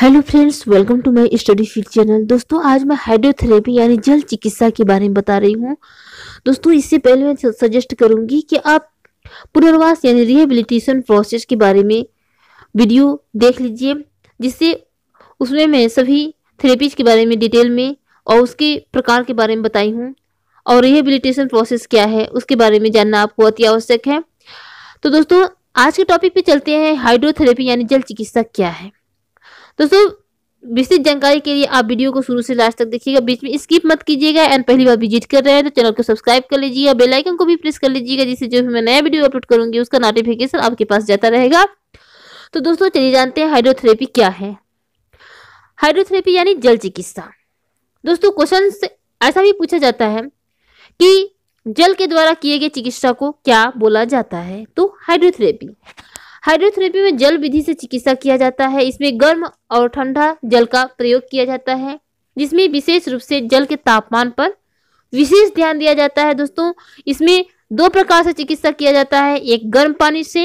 hello friends welcome to my study field channel दोस्तों आज मैं हाइड्रोथेरेपी यानी जल चिकित्सा के बारे में बता रही हूँ दोस्तों इससे पहले मैं सजेस्ट करूँगी कि आप पुनर्वास यानी रिहेबिलिटेशन प्रोसेस के बारे में वीडियो देख लीजिए जिससे उसमें मैं सभी थेरेपीज के बारे में डिटेल में और उसके प्रकार के बारे में बताई हूँ और रिहेबिलिटेशन प्रोसेस क्या है उसके बारे में जानना आपको अति आवश्यक है तो दोस्तों आज के टॉपिक पे चलते हैं हाइड्रोथेरेपी यानी जल चिकित्सा क्या है दोस्तों विस्तृत जानकारी के लिए आप वीडियो को शुरू से लास्ट तक देखिएगा बीच में स्किप मत कीजिएगा एंड पहली बार विजिट कर रहे हैं तो चैनल को सब्सक्राइब कर लीजिएगा बेल आइकन को भी प्रेस कर लीजिएगा जिससे जो भी मैं नया वीडियो अपलोड करूंगी उसका नोटिफिकेशन आपके पास जाता रहेगा तो दोस्तों चलिए जानते हैं हाइड्रोथेरेपी क्या है हाइड्रोथेरेपी यानी जल चिकित्सा दोस्तों क्वेश्चन ऐसा भी पूछा जाता है कि जल के द्वारा किए गए चिकित्सा को क्या बोला जाता है तो हाइड्रोथेरेपी हाइड्रोथेरेपी में जल विधि से चिकित्सा किया जाता है इसमें गर्म और ठंडा जल का प्रयोग किया जाता है जिसमें विशेष रूप से जल के तापमान पर विशेष ध्यान दिया जाता है दोस्तों इसमें दो प्रकार से चिकित्सा किया जाता है एक गर्म पानी से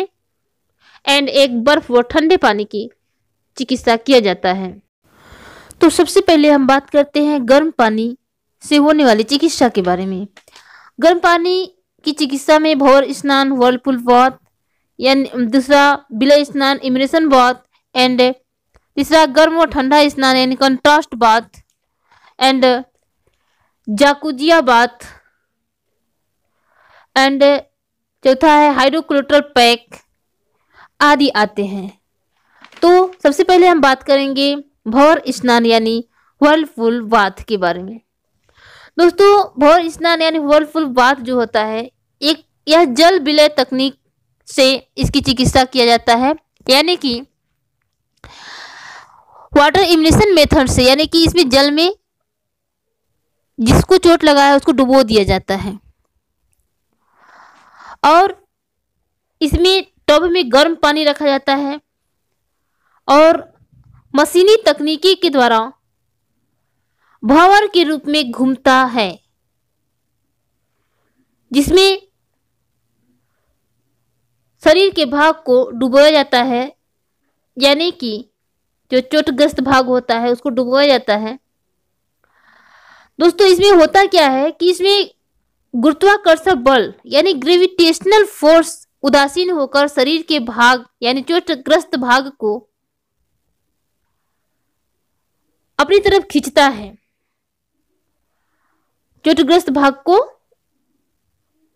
एंड एक बर्फ व ठंडे पानी की चिकित्सा किया जाता है तो सबसे पहले हम बात करते हैं गर्म पानी से होने वाली चिकित्सा के बारे में गर्म पानी की चिकित्सा में भौर स्नान वर्लपुल वॉथ या दूसरा बिलय स्नान इमरेशन बाथ एंड तीसरा गर्म और ठंडा स्नान यानी contrast bath and jacuzzi bath and चौथा है हाइड्रोक्लोट्रल पैक आदि आते हैं तो सबसे पहले हम बात करेंगे भौर स्नान यानी वर्लफुल बाथ के बारे में दोस्तों भौर स्नान यानी वर्लफुल बाथ जो होता है एक यह जल विलय तकनीक से इसकी चिकित्सा किया जाता है यानी कि वाटर इम्यूनेशन मेथड से यानी कि इसमें जल में जिसको चोट लगा है उसको डुबो दिया जाता है और इसमें टब में गर्म पानी रखा जाता है और मशीनी तकनीकी के द्वारा भंवर के रूप में घूमता है जिसमें शरीर के भाग को डुबोया जाता है यानी कि जो चोटग्रस्त भाग होता है उसको डुबोया जाता है दोस्तों इसमें होता क्या है कि इसमें गुरुत्वाकर्षण बल यानी ग्रेविटेशनल फोर्स उदासीन होकर शरीर के भाग यानी चोटग्रस्त भाग को अपनी तरफ खींचता है चोटग्रस्त भाग को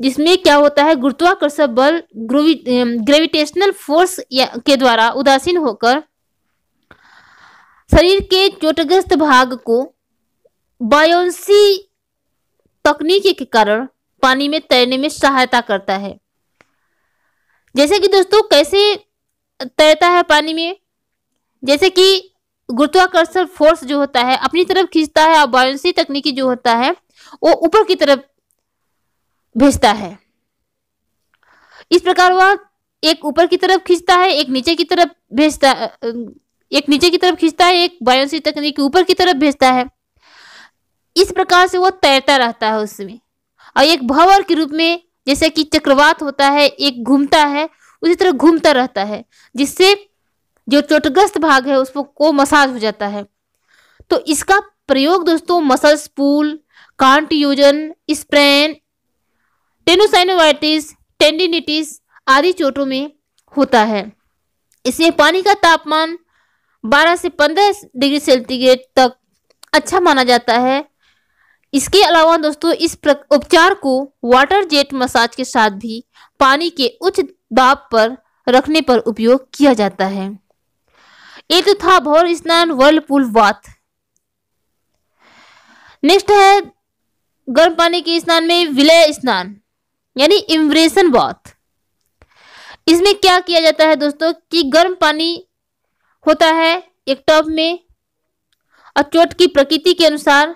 जिसमें क्या होता है गुरुत्वाकर्षण बल ग्रेविटेशनल फोर्स के द्वारा उदासीन होकर शरीर के चोटग्रस्त भाग को बायोन्सी तकनीक के कारण पानी में तैरने में सहायता करता है जैसे कि दोस्तों कैसे तैरता है पानी में जैसे कि गुरुत्वाकर्षण फोर्स जो होता है अपनी तरफ खींचता है और बायोन्सी तकनीकी जो होता है वो ऊपर की तरफ भेजता है इस प्रकार वह एक ऊपर की तरफ खींचता है एक नीचे की तरफ भेजता एक नीचे की तरफ खींचता है एक बायोसी तकनीक ऊपर की तरफ भेजता है इस प्रकार से वह तैरता रहता है उसमें और एक भवर के रूप में जैसे कि चक्रवात होता है एक घूमता है उसी तरह घूमता रहता है जिससे जो चोटग्रस्त भाग है उसको को मसाज हो जाता है तो इसका प्रयोग दोस्तों muscles pull contusion sprain tenosynovitis tendinitis आदि चोटों में होता है इसमें पानी का तापमान 12 से 15 डिग्री सेल्सियस तक अच्छा माना जाता है इसके अलावा दोस्तों इस उपचार को वाटर जेट मसाज के साथ भी पानी के उच्च दाब पर रखने पर उपयोग किया जाता है ये तो था भौर स्नान वर्लपुल वात नेक्स्ट है गर्म पानी के स्नान में विलय स्नान यानी इम्ब्रेशन बाथ इसमें क्या किया जाता है दोस्तों कि गर्म पानी होता है एक टब में और चोट की प्रकृति के अनुसार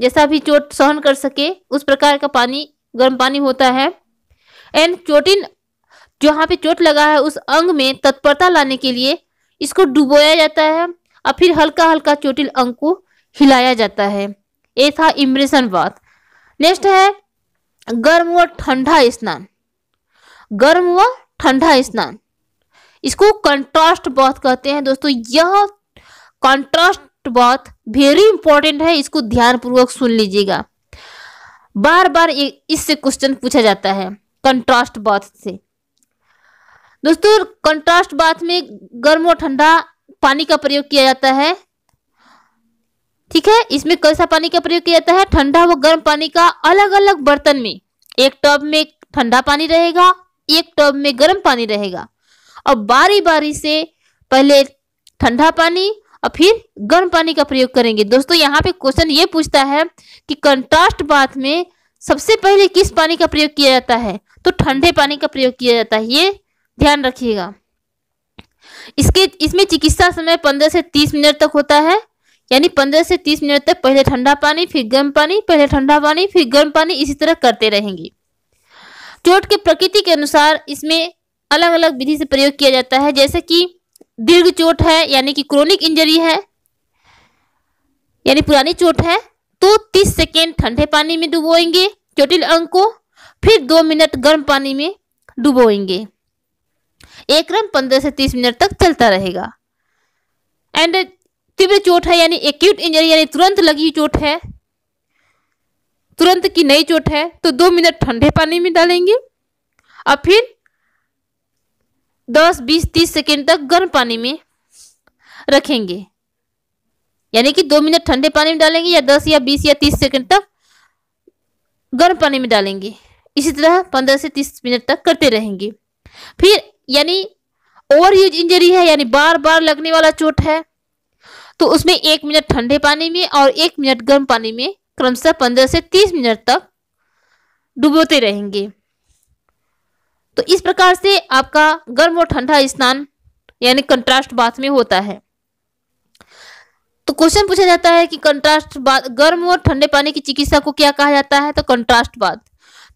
जैसा भी चोट सहन कर सके उस प्रकार का पानी गर्म पानी होता है एंड चोटिन जहाँ पे चोट लगा है उस अंग में तत्परता लाने के लिए इसको डुबोया जाता है और फिर हल्का हल्का चोटिल अंग को हिलाया जाता है ये था इम्ब्रेशन बात नेक्स्ट है गर्म व ठंडा स्नान गर्म व ठंडा स्नान इसको कंट्रास्ट बाथ कहते हैं दोस्तों यह कंट्रास्ट बाथ वेरी इंपॉर्टेंट है इसको ध्यानपूर्वक सुन लीजिएगा बार बार इससे क्वेश्चन पूछा जाता है कंट्रास्ट बाथ से दोस्तों कंट्रास्ट बाथ में गर्म और ठंडा पानी का प्रयोग किया जाता है ठीक है इसमें कौन सा पानी का प्रयोग किया जाता है ठंडा व गर्म पानी का अलग अलग बर्तन में एक टब में ठंडा पानी रहेगा एक टब में गर्म पानी रहेगा और बारी बारी से पहले ठंडा पानी और फिर गर्म पानी का प्रयोग करेंगे दोस्तों यहाँ पे क्वेश्चन ये पूछता है कि कंट्रास्ट बाथ में सबसे पहले किस पानी का प्रयोग किया जाता है तो ठंडे पानी का प्रयोग किया जाता है ये ध्यान रखिएगा इसके इसमें चिकित्सा समय पंद्रह से तीस मिनट तक होता है यानी पंद्रह से तीस मिनट तक पहले ठंडा पानी फिर गर्म पानी पहले ठंडा पानी फिर गर्म पानी इसी तरह करते रहेंगे चोट के प्रकृति के अनुसार इसमें अलग अलग विधि से प्रयोग किया जाता है जैसे कि दीर्घ चोट है यानी कि क्रोनिक इंजरी है यानी पुरानी चोट है तो 30 सेकेंड ठंडे पानी में डुबोएंगे चोटिल अंग को फिर दो मिनट गर्म पानी में डुबोएंगे एक क्रम पंद्रह से तीस मिनट तक चलता रहेगा एंड तीव्र चोट है यानी एक्यूट इंजरी यानी तुरंत लगी चोट है तुरंत की नई चोट है तो दो मिनट ठंडे पानी में डालेंगे और फिर दस बीस तीस सेकेंड तक गर्म पानी में रखेंगे यानी कि दो मिनट ठंडे पानी में डालेंगे या दस या बीस या तीस सेकेंड तक गर्म पानी में डालेंगे इसी तरह पंद्रह से तीस मिनट तक करते रहेंगे फिर यानी ओवर यूज इंजरी है यानी बार बार लगने वाला चोट है तो उसमें एक मिनट ठंडे पानी में और एक मिनट गर्म पानी में क्रमशः पंद्रह से तीस मिनट तक डुबोते रहेंगे तो इस प्रकार से आपका गर्म और ठंडा स्नान यानी कंट्रास्ट बाथ में होता है तो क्वेश्चन पूछा जाता है कि कंट्रास्ट बाथ गर्म और ठंडे पानी की चिकित्सा को क्या कहा जाता है तो कंट्रास्ट बाथ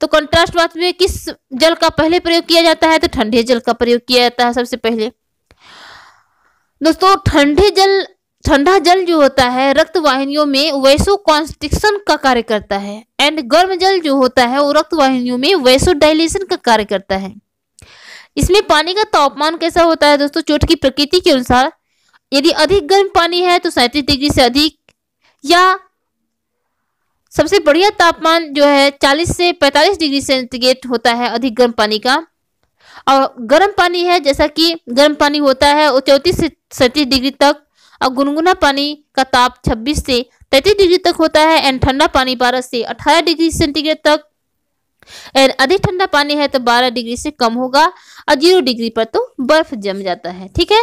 तो कंट्रास्ट बाथ में किस जल का पहले प्रयोग किया जाता है तो ठंडे जल का प्रयोग किया जाता है सबसे पहले दोस्तों ठंडे जल ठंडा जल जो होता है रक्त वाहिनियों में वैसो कॉन्स्टिक्शन का कार्य करता है एंड गर्म जल जो होता है वो रक्त वाहिनियों में वैसो डायलेशन का कार्य करता है इसमें पानी का तापमान कैसा होता है दोस्तों चोट की प्रकृति के अनुसार यदि अधिक गर्म पानी है तो सैंतीस डिग्री से अधिक या सबसे बढ़िया तापमान जो है 40 से 45 डिग्री सेंटीग्रेड होता है अधिक गर्म पानी का और गर्म पानी है जैसा कि गर्म पानी होता है वो चौंतीस से सैंतीस डिग्री तक और गुनगुना पानी का ताप 26 से 33 डिग्री तक होता है एंड ठंडा पानी 12 से 18 डिग्री सेंटीग्रेड तक एंड अधिक ठंडा पानी है तो 12 डिग्री से कम होगा और जीरो डिग्री पर तो बर्फ जम जाता है ठीक है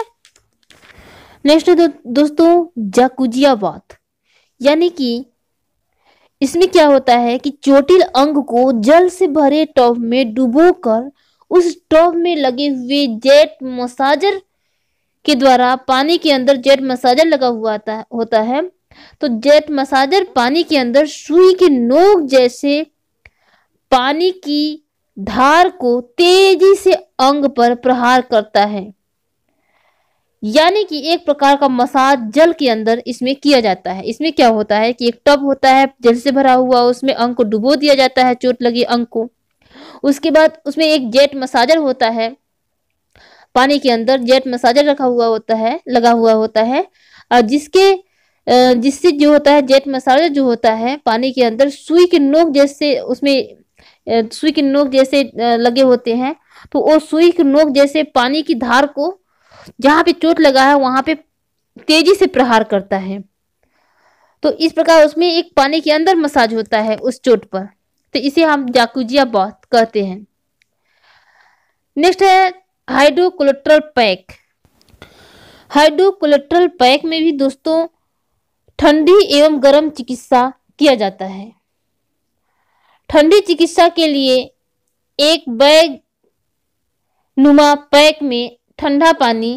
नेक्स्ट दो, दोस्तों जाकुजिया वात यानी कि इसमें क्या होता है कि चोटिल अंग को जल से भरे टॉप में डुबोकर उस टॉप में लगे हुए जेट मसाजर के द्वारा पानी के अंदर जेट मसाजर लगा हुआ होता है तो जेट मसाजर पानी के अंदर सुई के नोक जैसे पानी की धार को तेजी से अंग पर प्रहार करता है यानी कि एक प्रकार का मसाज जल के अंदर इसमें किया जाता है इसमें क्या होता है कि एक टब होता है जल से भरा हुआ उसमें अंग को डुबो दिया जाता है चोट लगी अंग को उसके बाद उसमें एक जेट मसाजर होता है पानी के अंदर जेट मसाजर रखा हुआ होता है लगा हुआ होता है और जिसके जिससे जो होता है जेट मसाजर जो होता है पानी के अंदर सुई के नोक जैसे उसमें सुई के नोक जैसे लगे होते हैं तो वो सुई के नोक जैसे पानी की धार को जहाँ पे चोट लगा है वहाँ पे तेजी से प्रहार करता है तो इस प्रकार उसमें एक पानी के अंदर मसाज होता है उस चोट पर तो इसे हम जाकुजिया बात कहते हैं नेक्स्ट है हाइड्रोकोलेट्रल पैक हाइड्रोकोलेट्रल पैक में भी दोस्तों ठंडी एवं गर्म चिकित्सा किया जाता है ठंडी चिकित्सा के लिए एक बैग नुमा पैक में ठंडा पानी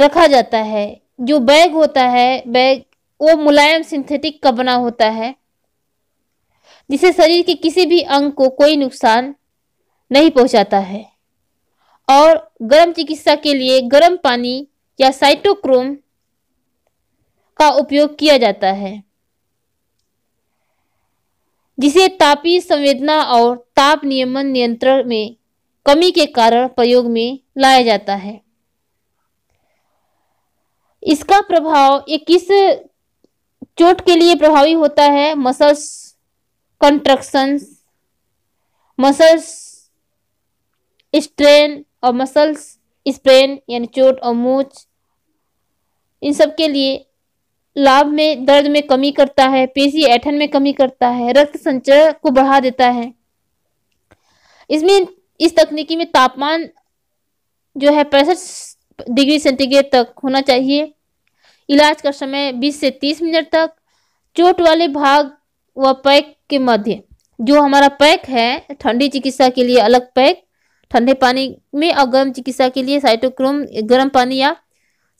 रखा जाता है जो बैग होता है बैग वो मुलायम सिंथेटिक का बना होता है जिसे शरीर के किसी भी अंग को कोई नुकसान नहीं पहुंचाता है और गर्म चिकित्सा के लिए गर्म पानी या साइटोक्रोम का उपयोग किया जाता है जिसे तापी संवेदना और ताप नियमन नियंत्रण में कमी के कारण प्रयोग में लाया जाता है इसका प्रभाव ये किस चोट के लिए प्रभावी होता है मसल्स कंट्रक्शंस मसल्स स्ट्रेन और मसल्स स्प्रेन यानी चोट और मोच इन सब के लिए लाभ में दर्द में कमी करता है पेशी ऐठन में कमी करता है रक्त संचय को बढ़ा देता है इसमें इस तकनीकी में तापमान जो है पैंसठ डिग्री सेंटीग्रेड तक होना चाहिए इलाज का समय 20 से 30 मिनट तक चोट वाले भाग व पैक के मध्य जो हमारा पैक है ठंडी चिकित्सा के लिए अलग पैक ठंडे पानी में और गर्म चिकित्सा के लिए साइटोक्रोम गर्म पानी या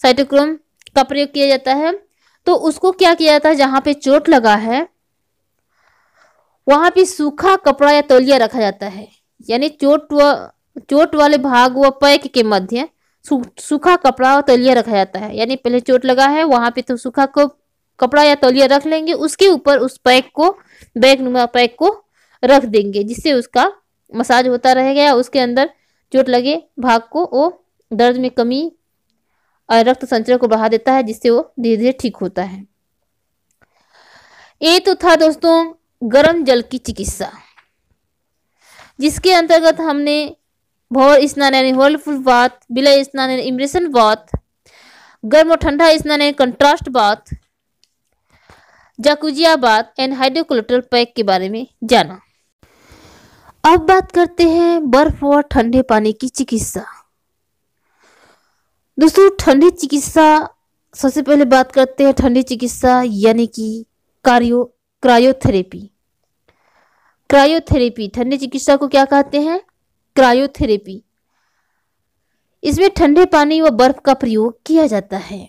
साइटोक्रोम का प्रयोग किया जाता है तो उसको क्या किया जाता है जहां पे चोट लगा है वहां पे सूखा कपड़ा या तौलिया रखा जाता है यानी चोट व चोट वाले भाग व पैक के मध्य सूखा सु, कपड़ा और तौलिया रखा जाता है यानी पहले चोट लगा है वहां पे तो सूखा को कपड़ा या तौलिया रख लेंगे उसके ऊपर उस पैक को बैग नुमा पैक को रख देंगे जिससे उसका मसाज होता रहेगा या उसके अंदर चोट लगे भाग को वो दर्द में कमी और रक्त संचरण को बढ़ा देता है जिससे वो धीरे धीरे ठीक होता है ये तो था दोस्तों गर्म जल की चिकित्सा जिसके अंतर्गत हमने भौर स्नान यानी होलफुल बात बिलय स्नान यानी इम्रेशन बात गर्म और ठंडा स्नान यानी कंट्रास्ट बात जाकुजिया बात एंड हाइड्रोकोलेटरल पैक के बारे में जाना अब बात करते हैं बर्फ और ठंडे पानी की चिकित्सा दोस्तों ठंडी चिकित्सा सबसे पहले बात करते हैं ठंडी चिकित्सा यानी कि कार्यो क्रायोथेरेपी क्रायोथेरेपी ठंडी चिकित्सा को क्या कहते हैं क्रायोथेरेपी इसमें ठंडे पानी व बर्फ का प्रयोग किया जाता है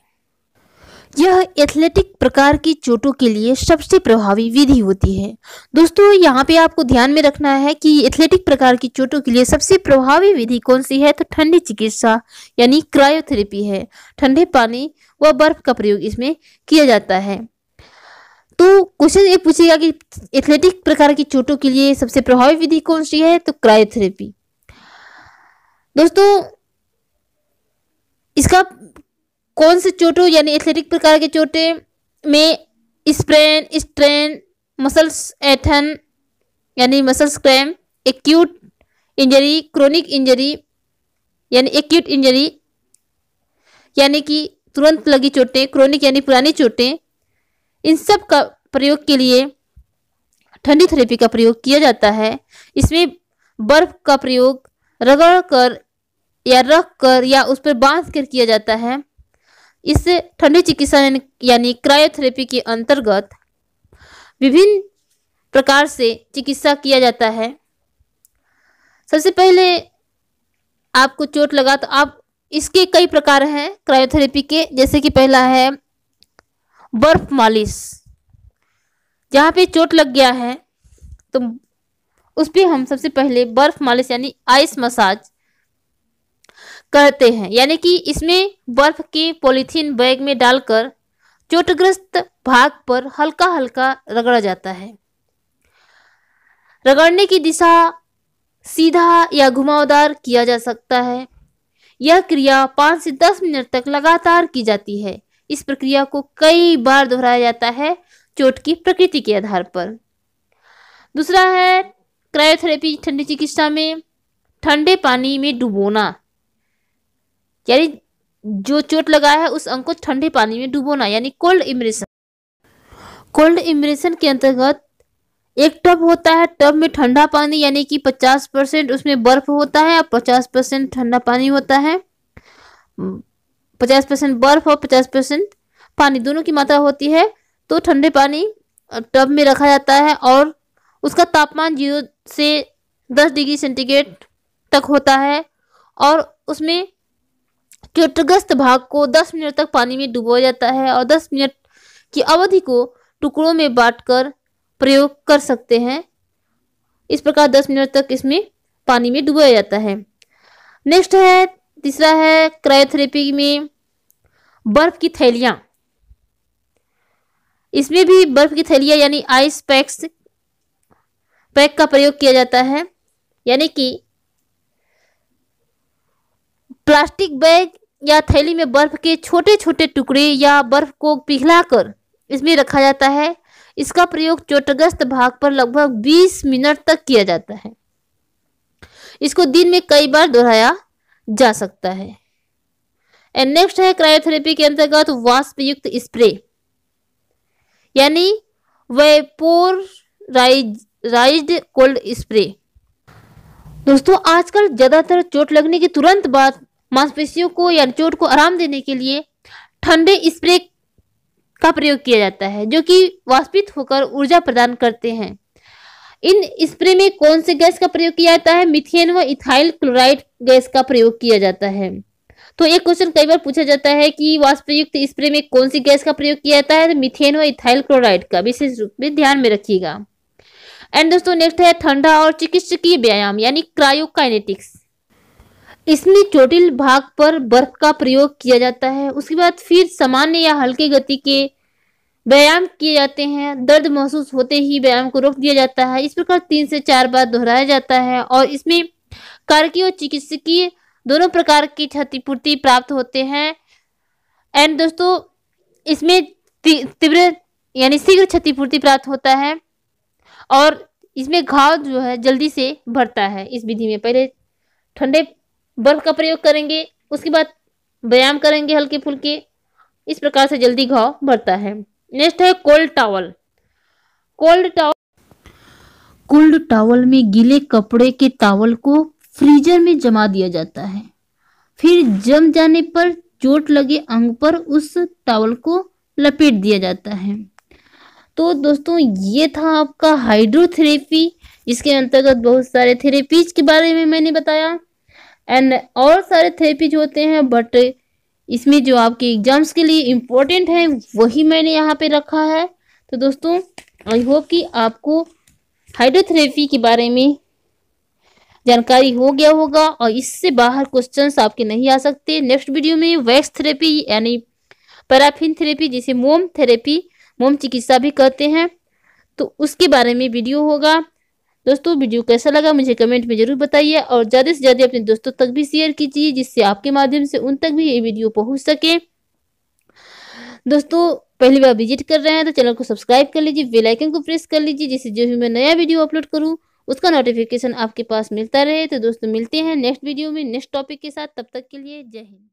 यह एथलेटिक प्रकार की चोटों के लिए सबसे प्रभावी विधि होती है दोस्तों यहाँ पे आपको ध्यान में रखना है कि एथलेटिक प्रकार की चोटों के लिए सबसे प्रभावी विधि कौन सी है तो ठंडी चिकित्सा यानी क्रायोथेरेपी है ठंडे पानी व बर्फ का प्रयोग इसमें किया जाता है तो क्वेश्चन ये पूछेगा कि एथलेटिक प्रकार की चोटों के लिए सबसे प्रभावी विधि कौन सी है तो क्रायोथेरेपी दोस्तों इसका कौन से चोटों यानी एथलेटिक प्रकार के चोटें में स्प्रेन स्ट्रेन मसल्स एथन यानी muscles cramp acute injury chronic injury यानी एक्यूट इंजरी यानी कि तुरंत लगी चोटें क्रोनिक यानी पुरानी चोटें इन सब का प्रयोग के लिए ठंडी थेरेपी का प्रयोग किया जाता है इसमें बर्फ का प्रयोग रगड़ कर या रख कर या उस पर बांध कर किया जाता है इस ठंडी चिकित्सा यानी क्रायोथेरेपी के अंतर्गत विभिन्न प्रकार से चिकित्सा किया जाता है सबसे पहले आपको चोट लगा तो आप इसके कई प्रकार हैं क्रायोथेरेपी के जैसे कि पहला है बर्फ मालिश जहाँ पे चोट लग गया है तो उस पर हम सबसे पहले बर्फ मालिश यानी आइस मसाज कहते हैं यानी कि इसमें बर्फ के पॉलीथीन बैग में डालकर चोटग्रस्त भाग पर हल्का हल्का रगड़ा जाता है रगड़ने की दिशा सीधा या घुमावदार किया जा सकता है यह क्रिया पांच से दस मिनट तक लगातार की जाती है इस प्रक्रिया को कई बार दोहराया जाता है चोट की प्रकृति के आधार पर दूसरा है क्रायोथेरेपी ठंडी चिकित्सा में ठंडे पानी में डुबोना यानी जो चोट लगा है उस अंग को ठंडे पानी में डुबोना यानी कोल्ड इमरेशन कोल्ड इमरेशन के अंतर्गत एक टब होता है टब में ठंडा पानी यानी कि 50 परसेंट उसमें बर्फ होता है और 50 परसेंट ठंडा पानी होता है 50 हम्म, परसेंट बर्फ और 50 परसेंट पानी दोनों की मात्रा होती है तो ठंडे पानी टब में रखा जाता है और उसका तापमान जीरो से 10 डिग्री सेंटीग्रेड तक होता है और उसमें त्युटग्रस्त भाग को 10 मिनट तक पानी में डुबोया जाता है और 10 मिनट की अवधि को टुकड़ों में बांटकर प्रयोग कर सकते हैं इस प्रकार 10 मिनट तक इसमें पानी में डुबोया जाता है नेक्स्ट है तीसरा है क्रायोथेरेपी में बर्फ की थैलियां इसमें भी बर्फ की थैलियां यानी आइस पैक्स पैक का प्रयोग किया जाता है यानी कि प्लास्टिक बैग या थैली में बर्फ के छोटे छोटे टुकड़े या बर्फ को पिघलाकर इसमें रखा जाता है इसका प्रयोग चोटग्रस्त भाग पर लगभग 20 मिनट तक किया जाता है इसको दिन में कई बार दोहराया जा सकता है एंड नेक्स्ट है क्रायोथेरेपी के अंतर्गत वाष्पयुक्त स्प्रे यानी वेपोराइज कोल्ड स्प्रे दोस्तों आजकल ज़्यादातर चोट लगने के तुरंत बाद मांसपेशियों को या चोट को आराम देने के लिए ठंडे स्प्रे का प्रयोग किया जाता है जो कि वाष्पित होकर ऊर्जा प्रदान करते हैं इन स्प्रे में कौन से गैस का प्रयोग किया जाता है मिथेन व इथाइल क्लोराइड गैस का प्रयोग किया जाता है तो एक क्वेश्चन कई बार पूछा जाता है कि वाष्पयुक्त स्प्रे में कौन सी गैस का प्रयोग किया जाता है तो मिथेन व इथाइल क्लोराइड का विशेष रूप में ध्यान में रखिएगा एंड दोस्तों नेक्स्ट है ठंडा और चिकित्सकीय व्यायाम यानी क्रायोकाइनेटिक्स इसमें चोटिल भाग पर बर्फ का प्रयोग किया जाता है उसके बाद फिर सामान्य या हल्के गति के व्यायाम किए जाते हैं दर्द महसूस होते ही व्यायाम को रोक दिया जाता है इस प्रकार तीन से चार बार दोहराया जाता है और इसमें कारकीय और चिकित्सकीय दोनों प्रकार की क्षतिपूर्ति प्राप्त होते हैं एंड दोस्तों इसमें तीव्र यानी शीघ्र क्षतिपूर्ति प्राप्त होता है और इसमें घाव जो है जल्दी से भरता है इस विधि में पहले ठंडे बर्फ का प्रयोग करेंगे उसके बाद व्यायाम करेंगे हल्के फुल्के इस प्रकार से जल्दी घाव बढ़ता है नेक्स्ट है cold towel cold towel cold towel में गीले कपड़े के टावल को फ्रीजर में जमा दिया जाता है फिर जम जाने पर चोट लगे अंग पर उस टावल को लपेट दिया जाता है तो दोस्तों ये था आपका हाइड्रोथेरेपी जिसके अंतर्गत बहुत सारे थेरेपीज के बारे में मैंने बताया एंड और सारे थेरेपीज होते हैं बट इसमें जो आपके एग्जाम्स के लिए इम्पोर्टेंट है वही मैंने यहाँ पे रखा है तो दोस्तों आई होप कि आपको हाइड्रोथेरेपी के बारे में जानकारी हो गया होगा और इससे बाहर क्वेश्चंस आपके नहीं आ सकते नेक्स्ट वीडियो में वैक्स थेरेपी यानी पैराफिन थेरेपी जिसे मोम थेरेपी मोम चिकित्सा भी कहते हैं तो उसके बारे में वीडियो होगा दोस्तों वीडियो कैसा लगा मुझे कमेंट में जरूर बताइए और ज़्यादा से ज़्यादा अपने दोस्तों तक भी शेयर कीजिए जिससे आपके माध्यम से उन तक भी ये वीडियो पहुंच सके दोस्तों पहली बार विजिट कर रहे हैं तो चैनल को सब्सक्राइब कर लीजिए बेल आइकन को प्रेस कर लीजिए जिससे जो भी मैं नया वीडियो अपलोड करूँ उसका नोटिफिकेशन आपके पास मिलता रहे तो दोस्तों मिलते हैं नेक्स्ट वीडियो में नेक्स्ट टॉपिक के साथ तब तक के लिए जय हिंद